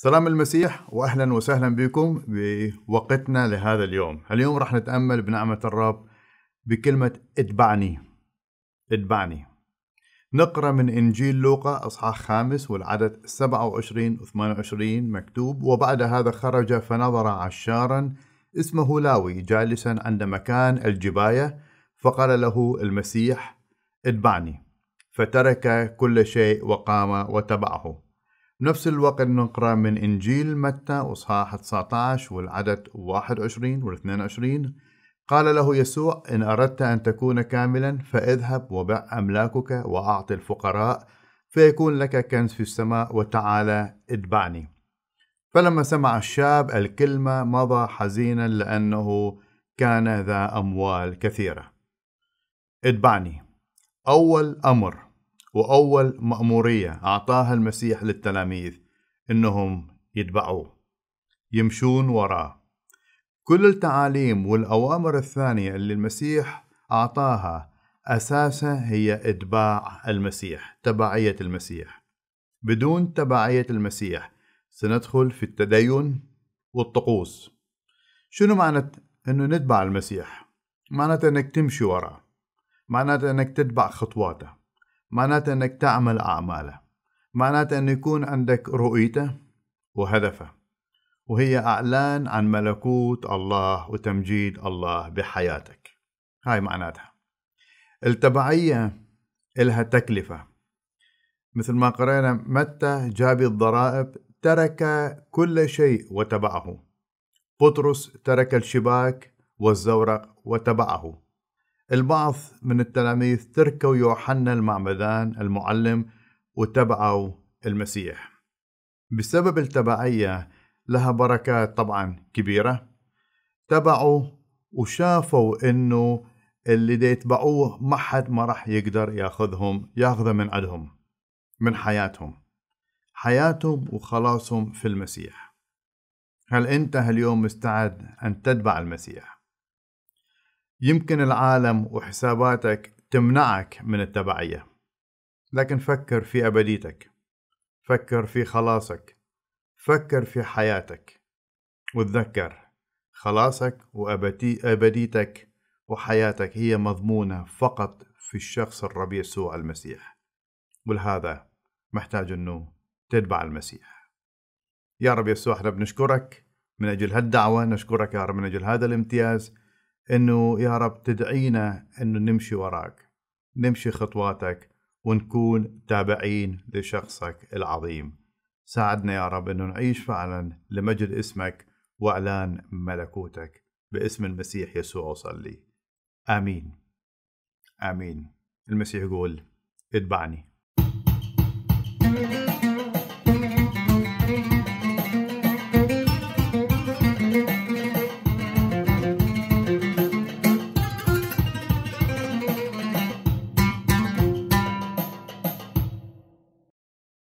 سلام المسيح واهلا وسهلا بكم بوقتنا لهذا اليوم، اليوم راح نتامل بنعمه الرب بكلمه اتبعني. اتبعني. نقرا من انجيل لوقا اصحاح خامس والعدد 27 و 28 مكتوب وبعد هذا خرج فنظر عشارا اسمه لاوي جالسا عند مكان الجبايه فقال له المسيح اتبعني فترك كل شيء وقام وتبعه نفس الوقت نقرأ من إنجيل متى أصحاح 19 والعدد 21 وال 22 قال له يسوع إن أردت أن تكون كاملا فاذهب وبع أملاكك وأعط الفقراء فيكون لك كنز في السماء وتعالى اتبعني فلما سمع الشاب الكلمة مضى حزينا لأنه كان ذا أموال كثيرة اتبعني أول أمر وأول مأمورية أعطاها المسيح للتلاميذ إنهم يتبعوه يمشون وراه كل التعاليم والأوامر الثانية اللي المسيح أعطاها أساسها هي إتباع المسيح تبعية المسيح بدون تبعية المسيح سندخل في التدين والطقوس شنو معنى أنه نتبع المسيح؟ معناته أنك تمشي وراه معناته أنك تتبع خطواته معناته انك تعمل اعماله معناته ان يكون عندك رؤيته وهدفه وهي اعلان عن ملكوت الله وتمجيد الله بحياتك هاي معناتها التبعيه الها تكلفه مثل ما قرينا متى جابي الضرائب ترك كل شيء وتبعه بطرس ترك الشباك والزورق وتبعه البعض من التلاميذ تركوا يوحنا المعمدان المعلم وتبعوا المسيح بسبب التبعية لها بركات طبعا كبيرة تبعوا وشافوا انه اللي دي يتبعوه ما حد ما راح يقدر ياخذهم ياخذه من عندهم من حياتهم حياتهم وخلاصهم في المسيح هل انت هاليوم مستعد ان تتبع المسيح يمكن العالم وحساباتك تمنعك من التبعية لكن فكر في أبديتك فكر في خلاصك فكر في حياتك وتذكر خلاصك وأبديتك وحياتك هي مضمونة فقط في الشخص الرب يسوع المسيح ولهذا محتاج أنه تتبع المسيح يا رب يسوع احنا بنشكرك من أجل هالدعوة نشكرك يا رب من أجل هذا الامتياز انه يا رب تدعينا انه نمشي وراك نمشي خطواتك ونكون تابعين لشخصك العظيم ساعدنا يا رب انه نعيش فعلا لمجد اسمك واعلان ملكوتك باسم المسيح يسوع اصلي امين امين المسيح يقول اتبعني thank you